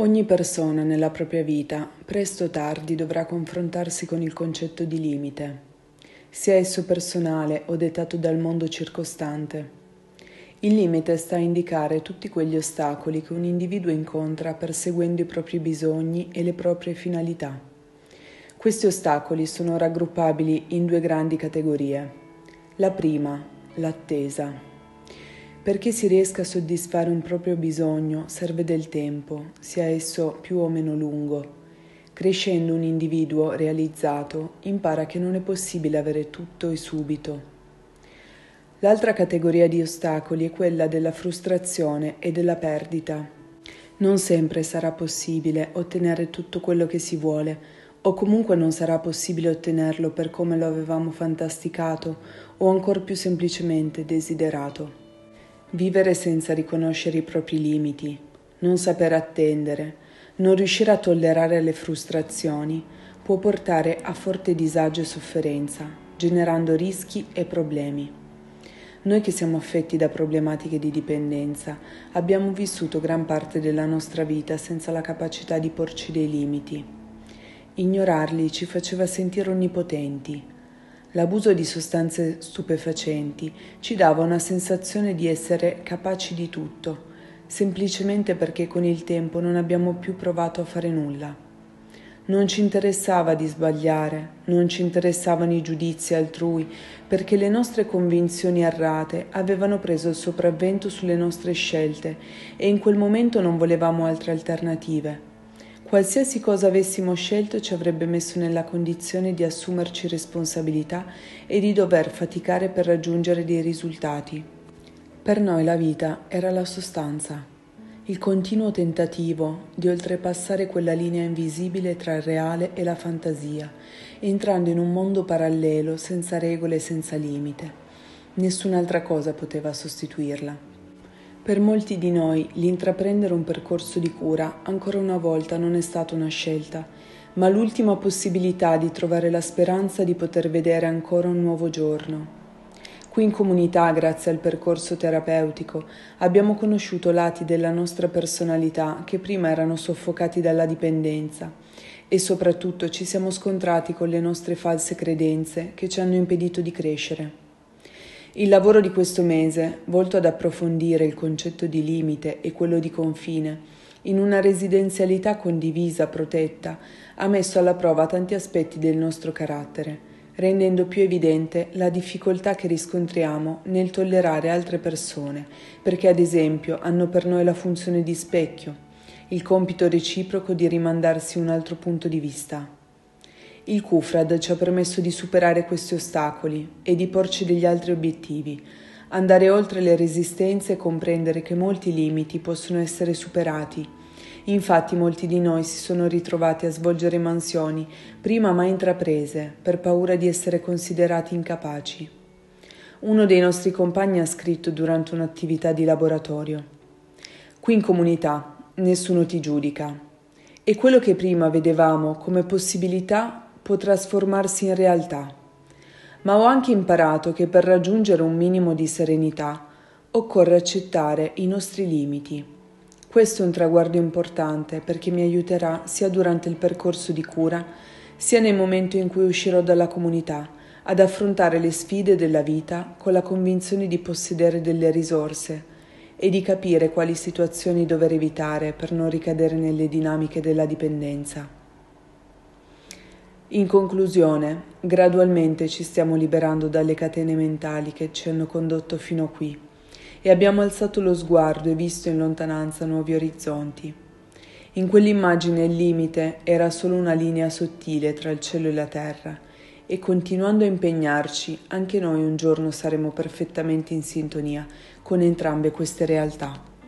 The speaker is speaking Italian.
Ogni persona nella propria vita, presto o tardi, dovrà confrontarsi con il concetto di limite, sia esso personale o dettato dal mondo circostante. Il limite sta a indicare tutti quegli ostacoli che un individuo incontra perseguendo i propri bisogni e le proprie finalità. Questi ostacoli sono raggruppabili in due grandi categorie. La prima, l'attesa perché si riesca a soddisfare un proprio bisogno serve del tempo, sia esso più o meno lungo. Crescendo un individuo realizzato impara che non è possibile avere tutto e subito. L'altra categoria di ostacoli è quella della frustrazione e della perdita. Non sempre sarà possibile ottenere tutto quello che si vuole, o comunque non sarà possibile ottenerlo per come lo avevamo fantasticato o ancor più semplicemente desiderato. Vivere senza riconoscere i propri limiti, non saper attendere, non riuscire a tollerare le frustrazioni può portare a forte disagio e sofferenza, generando rischi e problemi. Noi che siamo affetti da problematiche di dipendenza abbiamo vissuto gran parte della nostra vita senza la capacità di porci dei limiti. Ignorarli ci faceva sentire onnipotenti, L'abuso di sostanze stupefacenti ci dava una sensazione di essere capaci di tutto, semplicemente perché con il tempo non abbiamo più provato a fare nulla. Non ci interessava di sbagliare, non ci interessavano i giudizi altrui, perché le nostre convinzioni errate avevano preso il sopravvento sulle nostre scelte e in quel momento non volevamo altre alternative. Qualsiasi cosa avessimo scelto ci avrebbe messo nella condizione di assumerci responsabilità e di dover faticare per raggiungere dei risultati. Per noi la vita era la sostanza, il continuo tentativo di oltrepassare quella linea invisibile tra il reale e la fantasia, entrando in un mondo parallelo senza regole e senza limite. Nessun'altra cosa poteva sostituirla. Per molti di noi l'intraprendere un percorso di cura ancora una volta non è stata una scelta, ma l'ultima possibilità di trovare la speranza di poter vedere ancora un nuovo giorno. Qui in comunità, grazie al percorso terapeutico, abbiamo conosciuto lati della nostra personalità che prima erano soffocati dalla dipendenza e soprattutto ci siamo scontrati con le nostre false credenze che ci hanno impedito di crescere. Il lavoro di questo mese, volto ad approfondire il concetto di limite e quello di confine, in una residenzialità condivisa, protetta, ha messo alla prova tanti aspetti del nostro carattere, rendendo più evidente la difficoltà che riscontriamo nel tollerare altre persone, perché ad esempio hanno per noi la funzione di specchio, il compito reciproco di rimandarsi un altro punto di vista. Il CUFRAD ci ha permesso di superare questi ostacoli e di porci degli altri obiettivi, andare oltre le resistenze e comprendere che molti limiti possono essere superati. Infatti molti di noi si sono ritrovati a svolgere mansioni, prima mai intraprese, per paura di essere considerati incapaci. Uno dei nostri compagni ha scritto durante un'attività di laboratorio. Qui in comunità nessuno ti giudica. E quello che prima vedevamo come possibilità può trasformarsi in realtà. Ma ho anche imparato che per raggiungere un minimo di serenità occorre accettare i nostri limiti. Questo è un traguardo importante perché mi aiuterà sia durante il percorso di cura, sia nel momento in cui uscirò dalla comunità, ad affrontare le sfide della vita con la convinzione di possedere delle risorse e di capire quali situazioni dover evitare per non ricadere nelle dinamiche della dipendenza. In conclusione, gradualmente ci stiamo liberando dalle catene mentali che ci hanno condotto fino a qui e abbiamo alzato lo sguardo e visto in lontananza nuovi orizzonti. In quell'immagine il limite era solo una linea sottile tra il cielo e la terra e continuando a impegnarci anche noi un giorno saremo perfettamente in sintonia con entrambe queste realtà.